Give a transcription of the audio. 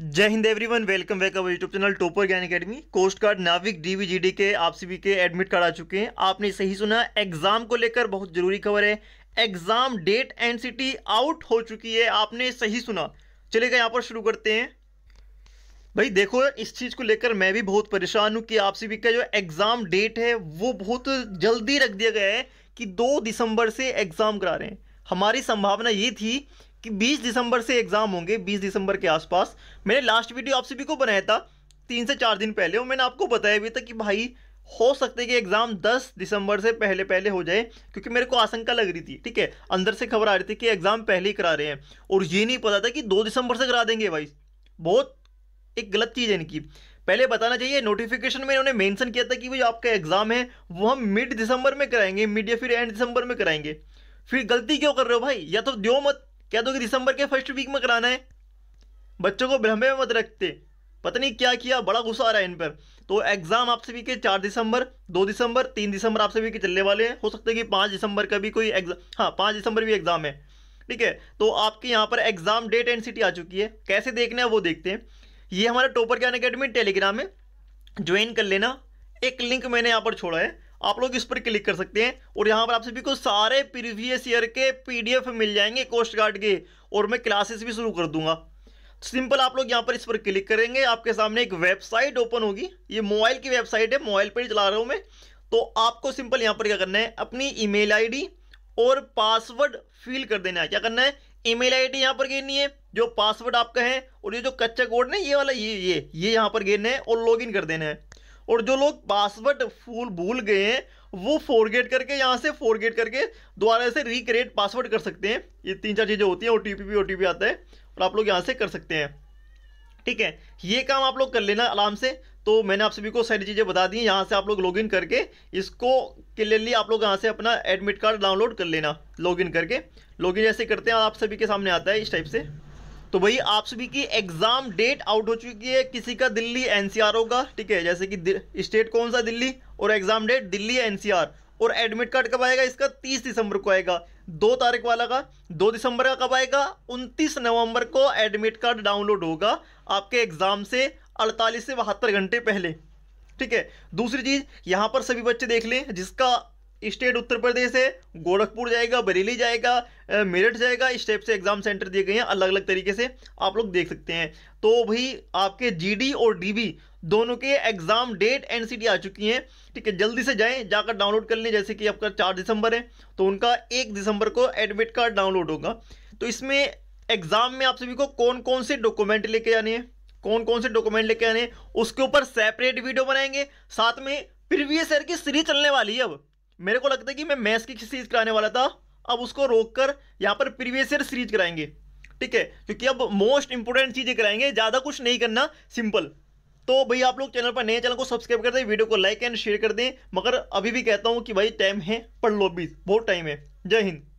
जय हिंद everyone welcome back our YouTube channel Topper Gyan Academy coast guard नाविक डीवीजीडी के आप सभी के एडमिट कार्ड आ चुके हैं आपने सही सुना एग्जाम को लेकर बहुत जरूरी खबर है एग्जाम डेट एनसीटी आउट हो चुकी है आपने सही सुना चलेगा यहाँ पर शुरू करते हैं भाई देखो इस चीज़ को लेकर मैं भी बहुत परेशान हूँ कि आप सभी का जो एग्ज़ाम डेट है वो बहुत जल्दी रख दिया गया है कि दो दिसंबर से एग्ज़ाम करा रहे हैं हमारी संभावना ये थी कि 20 दिसंबर से एग्ज़ाम होंगे 20 दिसंबर के आसपास मैंने लास्ट वीडियो आप सभी को बनाया था तीन से चार दिन पहले और मैंने आपको बताया भी था कि भाई हो सकते कि एग्ज़ाम 10 दिसंबर से पहले पहले हो जाए क्योंकि मेरे को आशंका लग रही थी ठीक है अंदर से खबर आ रही थी कि एग्ज़ाम पहले ही करा रहे हैं और ये नहीं पता था कि दो दिसंबर से करा देंगे भाई बहुत एक गलत चीज़ है इनकी पहले बताना चाहिए नोटिफिकेशन में इन्होंने मेंशन किया था कि भाई आपका एग्ज़ाम है वो हम मिड दिसंबर में कराएंगे मिड या फिर एंड दिसंबर में कराएंगे फिर गलती क्यों कर रहे हो भाई या तो दो मत क्या तो दिसंबर के फर्स्ट वीक में कराना है बच्चों को भ्रमे में मत रखते पता नहीं क्या किया बड़ा गुस्सा आ रहा है इन पर तो एग्ज़ाम आप सभी के चार दिसंबर दो दिसंबर तीन दिसंबर आप सभी के चलने वाले हैं हो सकता है कि पाँच दिसंबर का भी कोई एग्जाम हाँ पाँच दिसंबर भी एग्ज़ाम है ठीक है तो आपके यहाँ पर एग्ज़ाम डेट एंड सिटी आ चुकी है कैसे देखना है वो देखते हैं ये हमारा टोपर ज्ञान अकेडमी टेलीग्राम है ज्वाइन कर लेना एक लिंक मैंने यहाँ पर छोड़ा है आप लोग इस पर क्लिक कर सकते हैं और यहाँ पर आप सभी को सारे प्रीवियस ईयर के पीडीएफ मिल जाएंगे कोस्ट गार्ड के और मैं क्लासेस भी शुरू कर दूंगा सिंपल आप लोग यहाँ पर इस पर क्लिक करेंगे आपके सामने एक वेबसाइट ओपन होगी ये मोबाइल की वेबसाइट है मोबाइल पर चला रहा हूँ मैं तो आपको सिंपल यहाँ पर क्या करना है अपनी ई मेल और पासवर्ड फिल कर देना है क्या करना है ईमेल आईडी यहाँ पर गिरनी है जो पासवर्ड आपका है और ये जो कच्चा कोड ना ये वाला ये ये ये यहाँ पर गिरना है और लॉगिन कर देना है और जो लोग पासवर्ड फूल भूल गए हैं वो फोरगेट करके यहाँ से फोरगेट करके दोबारा से रिक्रिएट पासवर्ड कर सकते हैं ये तीन चार चीज़ें होती हैं ओ टी पी भी आता है और आप लोग यहाँ से कर सकते हैं ठीक है ये काम आप लोग कर लेना आराम से तो मैंने आप सभी को सारी चीज़ें बता दी यहाँ से आप लोग लॉगिन करके इसको क्लियरली आप लोग यहाँ से अपना एडमिट कार्ड डाउनलोड कर लेना लॉगिन करके लॉगिन जैसे करते हैं आप सभी के सामने आता है इस टाइप से तो भाई आप सभी की एग्जाम डेट आउट हो चुकी है किसी का दिल्ली एनसीआर होगा ठीक है जैसे कि स्टेट कौन सा दिल्ली और एग्जाम डेट दिल्ली एनसीआर और एडमिट कार्ड कब आएगा इसका तीस दिसंबर को आएगा दो तारीख वाला का दो दिसंबर का कब आएगा उनतीस नवंबर को एडमिट कार्ड डाउनलोड होगा आपके एग्जाम से अड़तालीस से बहत्तर घंटे पहले ठीक है दूसरी चीज़ यहां पर सभी बच्चे देख लें जिसका स्टेट उत्तर प्रदेश है गोरखपुर जाएगा बरेली जाएगा मेरठ जाएगा इस टाइप से एग्जाम सेंटर दिए गए हैं अलग अलग तरीके से आप लोग देख सकते हैं तो भाई आपके जीडी और डीबी दोनों के एग्जाम डेट एनसीटी आ चुकी हैं ठीक है जल्दी से जाएं जाकर डाउनलोड कर लें जैसे कि आपका चार दिसंबर है तो उनका एक दिसंबर को एडमिट कार्ड डाउनलोड होगा तो इसमें एग्जाम में आप सभी को कौन कौन से डॉक्यूमेंट लेके आने हैं कौन कौन से डॉक्यूमेंट लेके आने हैं उसके ऊपर सेपरेट वीडियो बनाएंगे साथ में प्रीवियस ईयर की सीरीज चलने वाली है अब मेरे को लगता है कि मैं मैथ्स की सीरीज कराने वाला था अब उसको रोक कर यहाँ पर प्रीवियस ईयर सीरीज कराएंगे ठीक है क्योंकि अब मोस्ट इंपॉर्टेंट चीज़ें कराएंगे ज़्यादा कुछ नहीं करना सिंपल तो भाई आप लोग चैनल पर नए चैनल को सब्सक्राइब कर दें वीडियो को लाइक एंड शेयर कर दें मगर अभी भी कहता हूँ कि भाई टाइम है पढ़ लो भी बहुत टाइम है जय हिंद